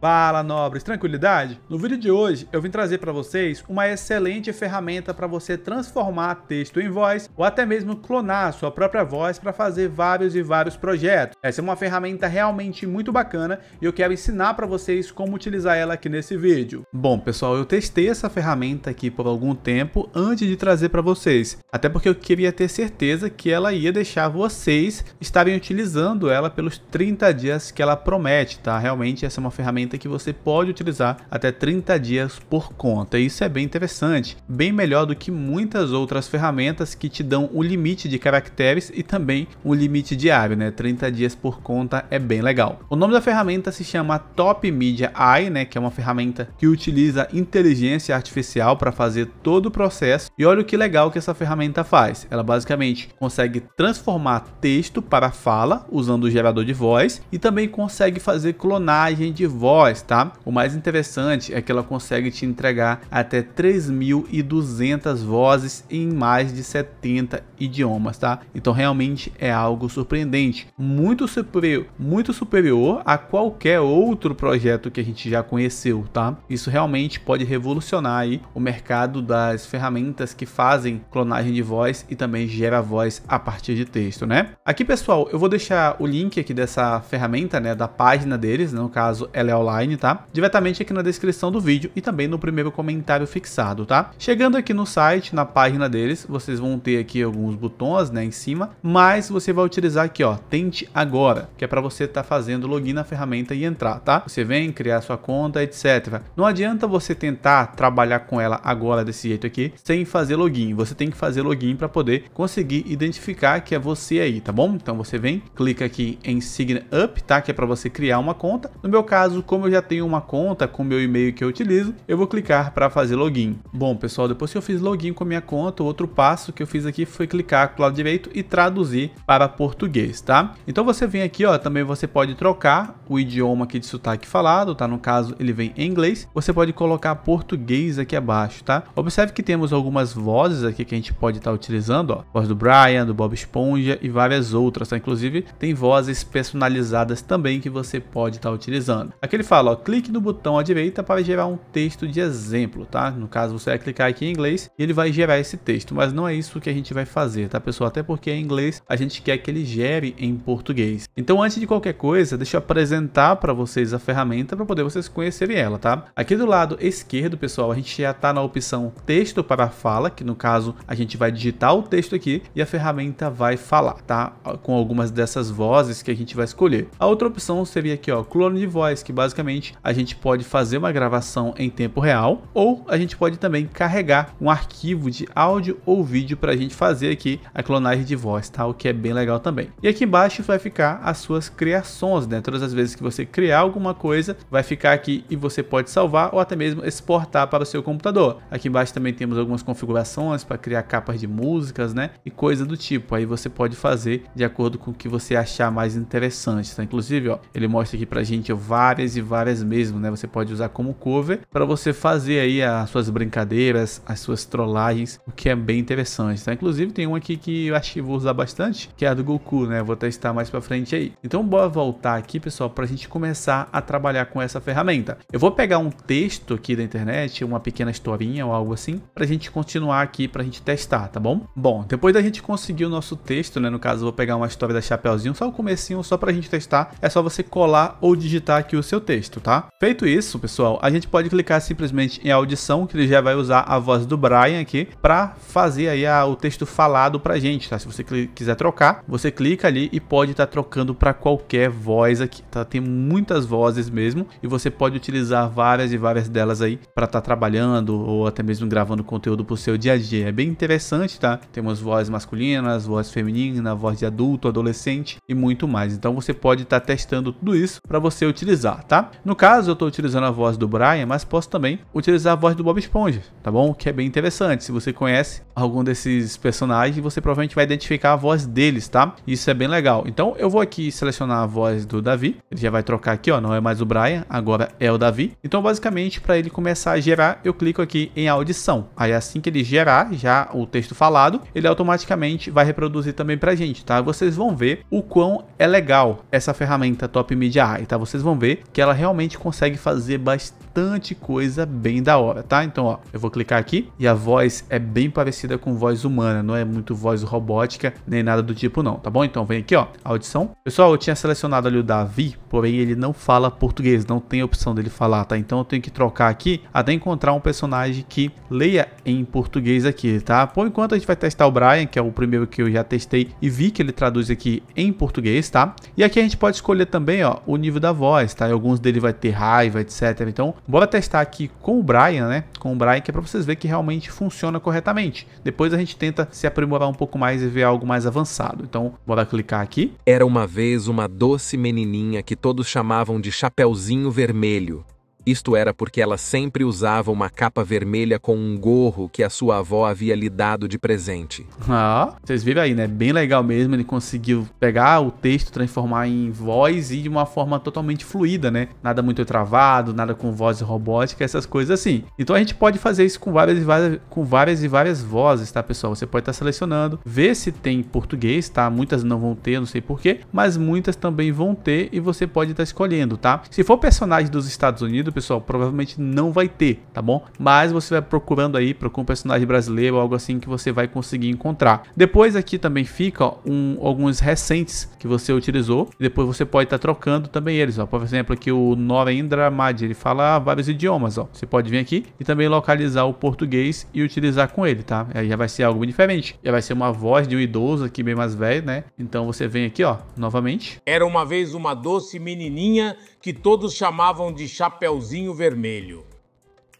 Fala, nobres, tranquilidade? No vídeo de hoje eu vim trazer para vocês uma excelente ferramenta para você transformar texto em voz ou até mesmo clonar sua própria voz para fazer vários e vários projetos. Essa é uma ferramenta realmente muito bacana e eu quero ensinar para vocês como utilizar ela aqui nesse vídeo. Bom, pessoal, eu testei essa ferramenta aqui por algum tempo antes de trazer para vocês, até porque eu queria ter certeza que ela ia deixar vocês estarem utilizando ela pelos 30 dias que ela promete, tá? Realmente essa é uma ferramenta ferramenta que você pode utilizar até 30 dias por conta. isso é bem interessante, bem melhor do que muitas outras ferramentas que te dão o limite de caracteres e também o limite diário, né? 30 dias por conta é bem legal. O nome da ferramenta se chama Top Media AI, né, que é uma ferramenta que utiliza inteligência artificial para fazer todo o processo. E olha o que legal que essa ferramenta faz. Ela basicamente consegue transformar texto para fala usando o gerador de voz e também consegue fazer clonagem de voz voz, tá? O mais interessante é que ela consegue te entregar até 3.200 vozes em mais de 70 idiomas, tá? Então realmente é algo surpreendente, muito superior, muito superior a qualquer outro projeto que a gente já conheceu, tá? Isso realmente pode revolucionar aí o mercado das ferramentas que fazem clonagem de voz e também gera voz a partir de texto, né? Aqui, pessoal, eu vou deixar o link aqui dessa ferramenta, né, da página deles, no caso ela é online, tá? Diretamente aqui na descrição do vídeo e também no primeiro comentário fixado, tá? Chegando aqui no site, na página deles, vocês vão ter aqui alguns botões, né, em cima, mas você vai utilizar aqui, ó, tente agora, que é para você estar tá fazendo login na ferramenta e entrar, tá? Você vem criar sua conta, etc. Não adianta você tentar trabalhar com ela agora desse jeito aqui, sem fazer login. Você tem que fazer login para poder conseguir identificar que é você aí, tá bom? Então você vem, clica aqui em Sign Up, tá? Que é para você criar uma conta. No meu caso, como como eu já tenho uma conta com meu e-mail que eu utilizo, eu vou clicar para fazer login. Bom, pessoal, depois que eu fiz login com a minha conta, o outro passo que eu fiz aqui foi clicar para o lado direito e traduzir para português, tá? Então você vem aqui, ó, também você pode trocar o idioma aqui de sotaque falado, tá? No caso, ele vem em inglês. Você pode colocar português aqui abaixo, tá? Observe que temos algumas vozes aqui que a gente pode estar tá utilizando, ó. Voz do Brian, do Bob Esponja e várias outras, tá? Inclusive, tem vozes personalizadas também que você pode estar tá utilizando. Aquele fala, ó, clique no botão à direita para gerar um texto de exemplo, tá? No caso, você vai clicar aqui em inglês e ele vai gerar esse texto, mas não é isso que a gente vai fazer, tá, pessoal? Até porque em inglês a gente quer que ele gere em português. Então, antes de qualquer coisa, deixa eu apresentar para vocês a ferramenta para poder vocês conhecerem ela, tá? Aqui do lado esquerdo, pessoal, a gente já está na opção texto para fala, que no caso a gente vai digitar o texto aqui e a ferramenta vai falar, tá? Com algumas dessas vozes que a gente vai escolher. A outra opção seria aqui, ó, clone de voz, que basicamente basicamente a gente pode fazer uma gravação em tempo real ou a gente pode também carregar um arquivo de áudio ou vídeo para a gente fazer aqui a clonagem de voz, tá? O que é bem legal também. E aqui embaixo vai ficar as suas criações, né? Todas as vezes que você criar alguma coisa, vai ficar aqui e você pode salvar ou até mesmo exportar para o seu computador. Aqui embaixo também temos algumas configurações para criar capas de músicas, né? E coisa do tipo. Aí você pode fazer de acordo com o que você achar mais interessante, tá? Inclusive, ó, ele mostra aqui pra gente várias e e várias mesmo, né? Você pode usar como cover para você fazer aí as suas brincadeiras, as suas trollagens, o que é bem interessante, tá? Inclusive tem uma aqui que eu acho que vou usar bastante, que é a do Goku, né? Vou testar mais para frente aí. Então bora voltar aqui, pessoal, para a gente começar a trabalhar com essa ferramenta. Eu vou pegar um texto aqui da internet, uma pequena historinha ou algo assim, para a gente continuar aqui, para a gente testar, tá bom? Bom, depois da gente conseguir o nosso texto, né? No caso, eu vou pegar uma história da Chapeuzinho, só o comecinho, só para a gente testar. É só você colar ou digitar aqui o seu texto texto, tá? Feito isso, pessoal, a gente pode clicar simplesmente em audição, que ele já vai usar a voz do Brian aqui para fazer aí a, o texto falado pra gente, tá? Se você quiser trocar, você clica ali e pode estar tá trocando para qualquer voz aqui, tá? Tem muitas vozes mesmo e você pode utilizar várias e várias delas aí para estar tá trabalhando ou até mesmo gravando conteúdo pro seu dia a dia. É bem interessante, tá? Temos vozes masculinas, voz feminina, voz de adulto, adolescente e muito mais. Então você pode estar tá testando tudo isso para você utilizar, tá? Tá? No caso, eu estou utilizando a voz do Brian, mas posso também utilizar a voz do Bob Esponja, tá bom? que é bem interessante. Se você conhece algum desses personagens, você provavelmente vai identificar a voz deles, tá? Isso é bem legal. Então, eu vou aqui selecionar a voz do Davi. Ele já vai trocar aqui, ó. Não é mais o Brian, agora é o Davi. Então, basicamente, para ele começar a gerar, eu clico aqui em audição. Aí, assim que ele gerar já o texto falado, ele automaticamente vai reproduzir também para gente, tá? Vocês vão ver o quão é legal essa ferramenta Top Media AI, tá? Vocês vão ver que ela ela realmente consegue fazer bastante coisa bem da hora, tá? Então, ó, eu vou clicar aqui e a voz é bem parecida com voz humana, não é muito voz robótica nem nada do tipo não, tá bom? Então vem aqui, ó, audição. Pessoal, eu tinha selecionado ali o Davi, porém ele não fala português, não tem opção dele falar, tá? Então eu tenho que trocar aqui até encontrar um personagem que leia em português aqui, tá? Por enquanto a gente vai testar o Brian, que é o primeiro que eu já testei e vi que ele traduz aqui em português, tá? E aqui a gente pode escolher também, ó, o nível da voz, tá? E alguns dele vai ter raiva, etc. Então, bora testar aqui com o Brian, né? Com o Brian, que é para vocês verem que realmente funciona corretamente. Depois a gente tenta se aprimorar um pouco mais e ver algo mais avançado. Então, bora clicar aqui. Era uma vez uma doce menininha que todos chamavam de Chapeuzinho Vermelho. Isto era porque ela sempre usava uma capa vermelha com um gorro que a sua avó havia lhe dado de presente. Ah, vocês viram aí, né? Bem legal mesmo. Ele conseguiu pegar o texto, transformar em voz e de uma forma totalmente fluida, né? Nada muito travado, nada com voz robótica, essas coisas assim. Então a gente pode fazer isso com várias e várias, com várias, e várias vozes, tá, pessoal? Você pode estar tá selecionando, ver se tem português, tá? Muitas não vão ter, não sei porquê, mas muitas também vão ter e você pode estar tá escolhendo, tá? Se for personagem dos Estados Unidos, pessoal, provavelmente não vai ter, tá bom? Mas você vai procurando aí, procura um personagem brasileiro, algo assim que você vai conseguir encontrar. Depois aqui também fica ó, um, alguns recentes que você utilizou, depois você pode estar tá trocando também eles, ó. Por exemplo, aqui o Norendra Madi, ele fala ah, vários idiomas, ó. Você pode vir aqui e também localizar o português e utilizar com ele, tá? Aí já vai ser algo diferente. Já vai ser uma voz de um idoso aqui bem mais velho, né? Então você vem aqui, ó, novamente. Era uma vez uma doce menininha que todos chamavam de Chapeuzinho Vermelho.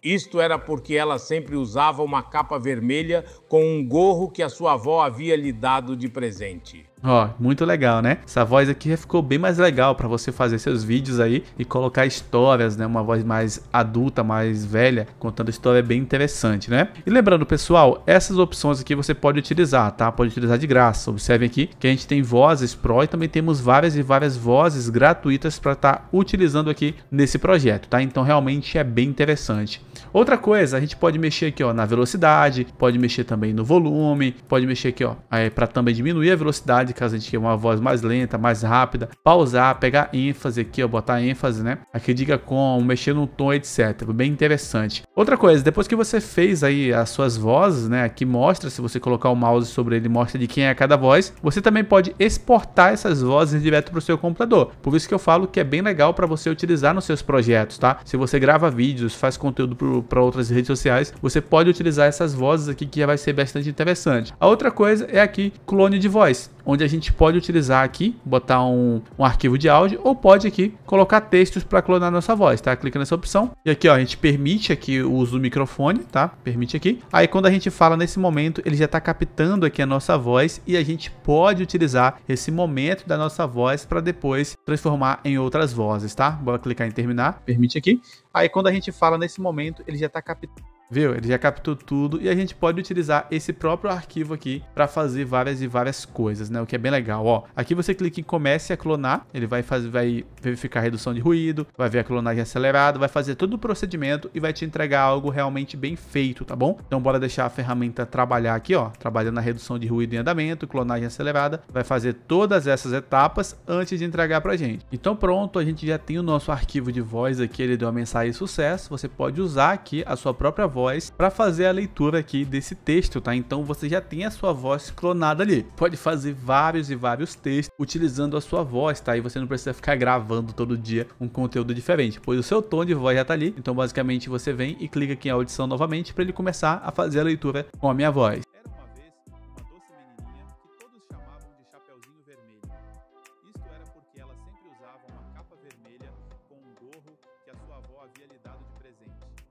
Isto era porque ela sempre usava uma capa vermelha com um gorro que a sua avó havia lhe dado de presente. Ó, oh, muito legal, né? Essa voz aqui ficou bem mais legal para você fazer seus vídeos aí e colocar histórias, né? Uma voz mais adulta, mais velha, contando história é bem interessante, né? E lembrando, pessoal, essas opções aqui você pode utilizar, tá? Pode utilizar de graça. Observe aqui que a gente tem vozes pro e também temos várias e várias vozes gratuitas para estar tá utilizando aqui nesse projeto, tá? Então realmente é bem interessante. Outra coisa, a gente pode mexer aqui, ó, na velocidade, pode mexer também no volume, pode mexer aqui, ó, é, para também diminuir a velocidade esporádicas, a gente quer uma voz mais lenta, mais rápida, pausar, pegar ênfase aqui, ó, botar ênfase, né? Aqui diga como, mexer no tom, etc. Bem interessante. Outra coisa, depois que você fez aí as suas vozes, né? Aqui mostra, se você colocar o mouse sobre ele, mostra de quem é cada voz. Você também pode exportar essas vozes direto para o seu computador. Por isso que eu falo que é bem legal para você utilizar nos seus projetos, tá? Se você grava vídeos, faz conteúdo para outras redes sociais, você pode utilizar essas vozes aqui que já vai ser bastante interessante. A outra coisa é aqui clone de voz, onde onde a gente pode utilizar aqui, botar um, um arquivo de áudio ou pode aqui colocar textos para clonar nossa voz, tá? Clica nessa opção e aqui ó, a gente permite aqui o uso do microfone, tá? Permite aqui. Aí quando a gente fala nesse momento, ele já está captando aqui a nossa voz e a gente pode utilizar esse momento da nossa voz para depois transformar em outras vozes, tá? Bora clicar em terminar, permite aqui. Aí quando a gente fala nesse momento, ele já está captando Viu? Ele já captou tudo e a gente pode utilizar esse próprio arquivo aqui para fazer várias e várias coisas, né? O que é bem legal, ó. Aqui você clica em comece a clonar, ele vai, fazer, vai verificar a redução de ruído, vai ver a clonagem acelerada, vai fazer todo o procedimento e vai te entregar algo realmente bem feito, tá bom? Então bora deixar a ferramenta trabalhar aqui, ó. Trabalhando na redução de ruído em andamento, clonagem acelerada, vai fazer todas essas etapas antes de entregar pra gente. Então pronto, a gente já tem o nosso arquivo de voz aqui, ele deu a mensagem sucesso, você pode usar aqui a sua própria voz voz para fazer a leitura aqui desse texto, tá? Então você já tem a sua voz clonada ali. Pode fazer vários e vários textos utilizando a sua voz, tá? E você não precisa ficar gravando todo dia um conteúdo diferente, pois o seu tom de voz já tá ali. Então basicamente você vem e clica aqui em audição novamente para ele começar a fazer a leitura com a minha voz.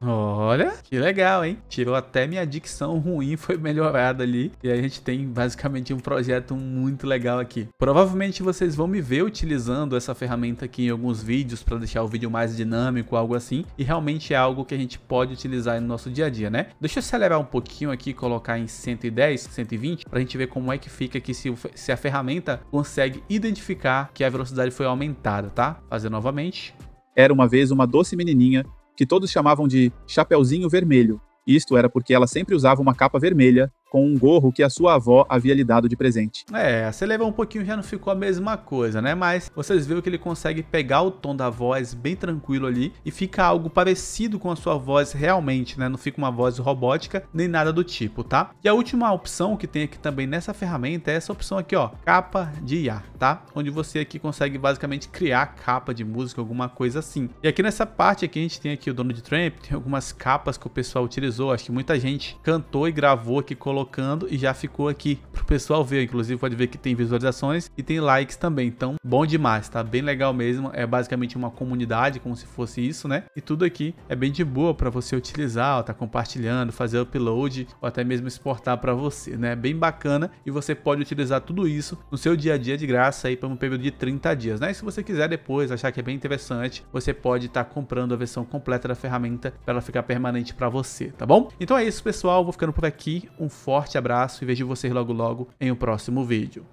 Olha, que legal, hein? Tirou até minha dicção ruim, foi melhorada ali. E a gente tem basicamente um projeto muito legal aqui. Provavelmente vocês vão me ver utilizando essa ferramenta aqui em alguns vídeos para deixar o vídeo mais dinâmico, algo assim. E realmente é algo que a gente pode utilizar no nosso dia a dia, né? Deixa eu acelerar um pouquinho aqui, colocar em 110, 120, para a gente ver como é que fica aqui se, se a ferramenta consegue identificar que a velocidade foi aumentada, tá? Fazer novamente. Era uma vez uma doce menininha que todos chamavam de Chapeuzinho Vermelho. Isto era porque ela sempre usava uma capa vermelha com um gorro que a sua avó havia lhe dado de presente. É, você levar um pouquinho já não ficou a mesma coisa, né? Mas vocês viram que ele consegue pegar o tom da voz bem tranquilo ali e fica algo parecido com a sua voz realmente, né? Não fica uma voz robótica nem nada do tipo, tá? E a última opção que tem aqui também nessa ferramenta é essa opção aqui, ó, capa de IA, tá? Onde você aqui consegue basicamente criar capa de música, alguma coisa assim. E aqui nessa parte aqui a gente tem aqui o Donald Trump, tem algumas capas que o pessoal utilizou, acho que muita gente cantou e gravou aqui, colocou colocando e já ficou aqui para o pessoal ver. Inclusive pode ver que tem visualizações e tem likes também. Então, bom demais, tá bem legal mesmo. É basicamente uma comunidade, como se fosse isso, né? E tudo aqui é bem de boa para você utilizar, ó, tá compartilhando, fazer upload ou até mesmo exportar para você, né? Bem bacana e você pode utilizar tudo isso no seu dia a dia de graça aí para um período de 30 dias, né? E se você quiser depois achar que é bem interessante, você pode estar tá comprando a versão completa da ferramenta para ela ficar permanente para você, tá bom? Então é isso, pessoal. Vou ficando por aqui. Um forte forte abraço e vejo vocês logo logo em um próximo vídeo.